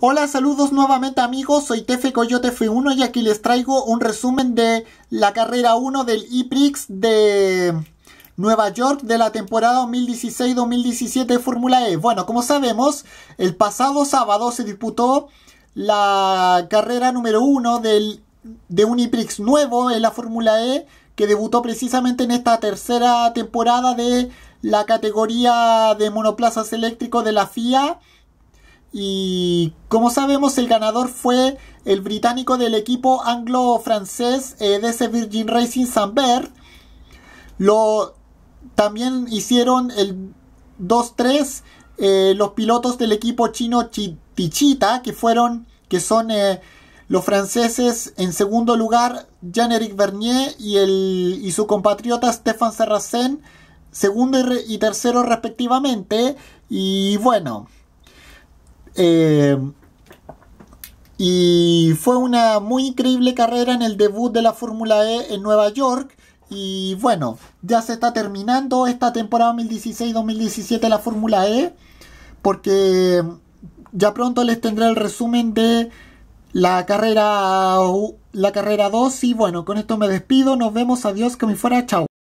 Hola, saludos nuevamente amigos, soy Tefe Coyote F1 y aquí les traigo un resumen de la carrera 1 del IPRIX de Nueva York de la temporada 2016-2017 de Fórmula E. Bueno, como sabemos, el pasado sábado se disputó la carrera número 1 de un IPRIX nuevo en la Fórmula E que debutó precisamente en esta tercera temporada de la categoría de monoplazas eléctricos de la FIA y como sabemos, el ganador fue el británico del equipo anglo-francés eh, De ese Virgin Racing sambert Lo también hicieron el 2-3 eh, los pilotos del equipo chino Tichita, que fueron, que son eh, los franceses en segundo lugar, Jean-Éric Vernier y, el, y su compatriota Stefan Serracen... segundo y tercero respectivamente. Y bueno, eh, y fue una muy increíble carrera en el debut de la Fórmula E en Nueva York. Y bueno, ya se está terminando esta temporada 2016-2017 la Fórmula E. Porque ya pronto les tendré el resumen de la carrera la carrera 2. Y bueno, con esto me despido. Nos vemos. Adiós. Que me fuera. Chao.